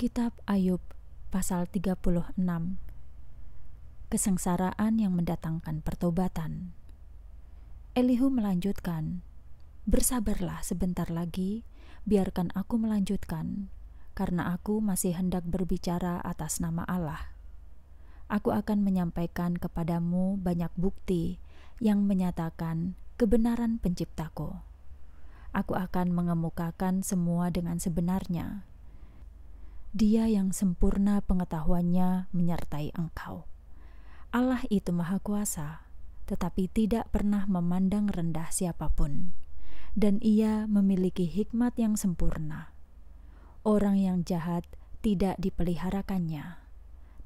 Kitab Ayub pasal 36 Kesengsaraan yang mendatangkan pertobatan Elihu melanjutkan Bersabarlah sebentar lagi biarkan aku melanjutkan karena aku masih hendak berbicara atas nama Allah Aku akan menyampaikan kepadamu banyak bukti yang menyatakan kebenaran penciptaku Aku akan mengemukakan semua dengan sebenarnya dia yang sempurna pengetahuannya menyertai engkau. Allah itu Maha Kuasa, tetapi tidak pernah memandang rendah siapapun, dan Ia memiliki hikmat yang sempurna. Orang yang jahat tidak dipeliharakannya,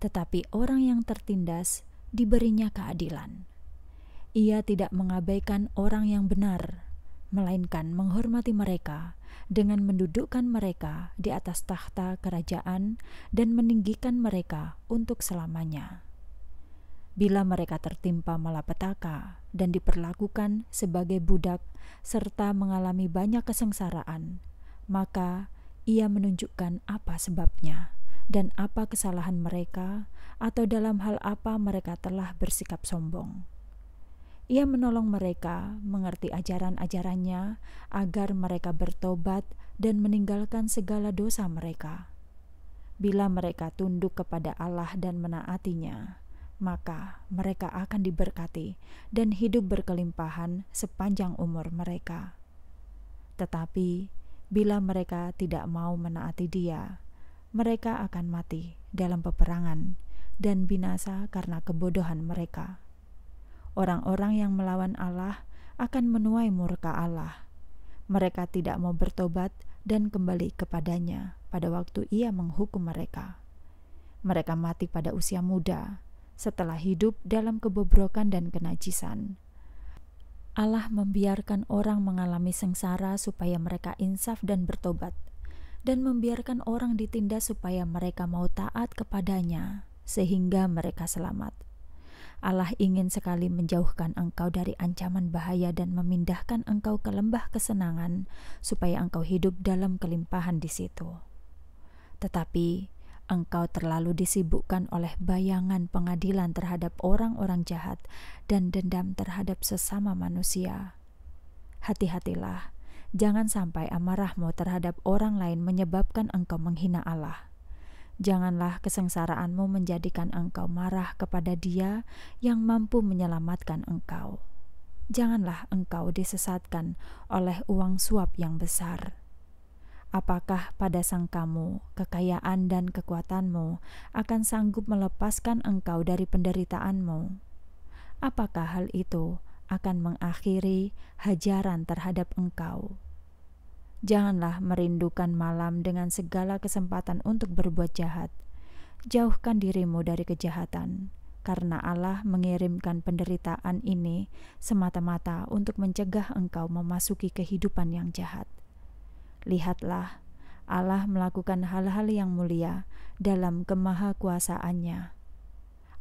tetapi orang yang tertindas diberinya keadilan. Ia tidak mengabaikan orang yang benar, melainkan menghormati mereka dengan mendudukkan mereka di atas tahta kerajaan dan meninggikan mereka untuk selamanya. Bila mereka tertimpa malapetaka dan diperlakukan sebagai budak serta mengalami banyak kesengsaraan, maka ia menunjukkan apa sebabnya dan apa kesalahan mereka, atau dalam hal apa mereka telah bersikap sombong. Ia menolong mereka mengerti ajaran-ajarannya agar mereka bertobat dan meninggalkan segala dosa mereka. Bila mereka tunduk kepada Allah dan menaatinya, maka mereka akan diberkati dan hidup berkelimpahan sepanjang umur mereka. Tetapi bila mereka tidak mau menaati Dia, mereka akan mati dalam peperangan dan binasa karena kebodohan mereka. Orang-orang yang melawan Allah akan menuai murka Allah. Mereka tidak mau bertobat dan kembali kepadanya pada waktu ia menghukum mereka. Mereka mati pada usia muda setelah hidup dalam kebobrokan dan kenajisan. Allah membiarkan orang mengalami sengsara supaya mereka insaf dan bertobat dan membiarkan orang ditindas supaya mereka mau taat kepadanya, sehingga mereka selamat. Allah ingin sekali menjauhkan engkau dari ancaman bahaya dan memindahkan engkau ke lembah kesenangan, supaya engkau hidup dalam kelimpahan di situ. Tetapi engkau terlalu disibukkan oleh bayangan pengadilan terhadap orang-orang jahat dan dendam terhadap sesama manusia. Hati-hatilah, jangan sampai amarahmu terhadap orang lain menyebabkan engkau menghina Allah janganlah kesengsaraanmu menjadikan engkau marah kepada Dia yang mampu menyelamatkan engkau. Janganlah engkau disesatkan oleh uang suap yang besar. Apakah pada sang kamu kekayaan dan kekuatanmu akan sanggup melepaskan engkau dari penderitaanmu? Apakah hal itu akan mengakhiri hajaran terhadap engkau? Janganlah merindukan malam dengan segala kesempatan untuk berbuat jahat. Jauhkan dirimu dari kejahatan, karena Allah mengirimkan penderitaan ini semata-mata untuk mencegah engkau memasuki kehidupan yang jahat. Lihatlah, Allah melakukan hal-hal yang mulia dalam kemahakuasaannya.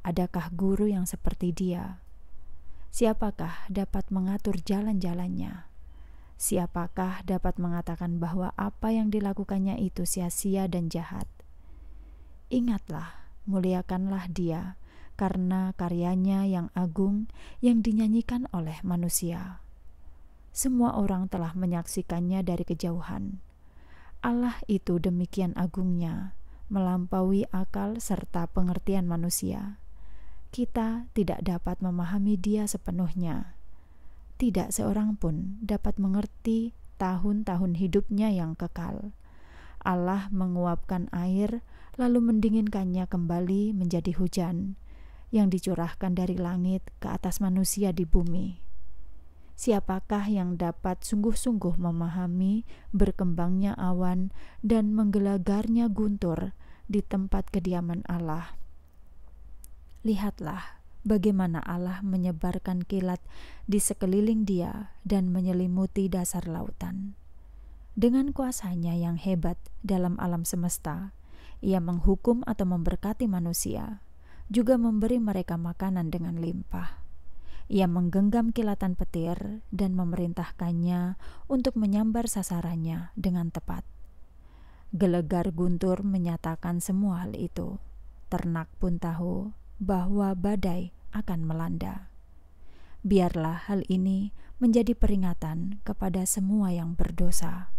Adakah guru yang seperti Dia? Siapakah dapat mengatur jalan-jalannya? siapakah dapat mengatakan bahwa apa yang dilakukannya itu sia-sia dan jahat? Ingatlah, muliakanlah Dia, karena karyanya yang agung yang dinyanyikan oleh manusia. Semua orang telah menyaksikannya dari kejauhan. Allah itu demikian agungnya, melampaui akal serta pengertian manusia. Kita tidak dapat memahami Dia sepenuhnya tidak seorang pun dapat mengerti tahun-tahun hidupnya yang kekal. Allah menguapkan air, lalu mendinginkannya kembali menjadi hujan yang dicurahkan dari langit ke atas manusia di bumi. Siapakah yang dapat sungguh-sungguh memahami berkembangnya awan dan menggelagarnya guntur di tempat kediaman Allah? Lihatlah bagaimana Allah menyebarkan kilat di sekeliling dia dan menyelimuti dasar lautan. Dengan kuasanya yang hebat dalam alam semesta, ia menghukum atau memberkati manusia, juga memberi mereka makanan dengan limpah. Ia menggenggam kilatan petir dan memerintahkannya untuk menyambar sasarannya dengan tepat. Gelegar guntur menyatakan semua hal itu. Ternak pun tahu bahwa badai akan melanda. Biarlah hal ini menjadi peringatan kepada semua yang berdosa.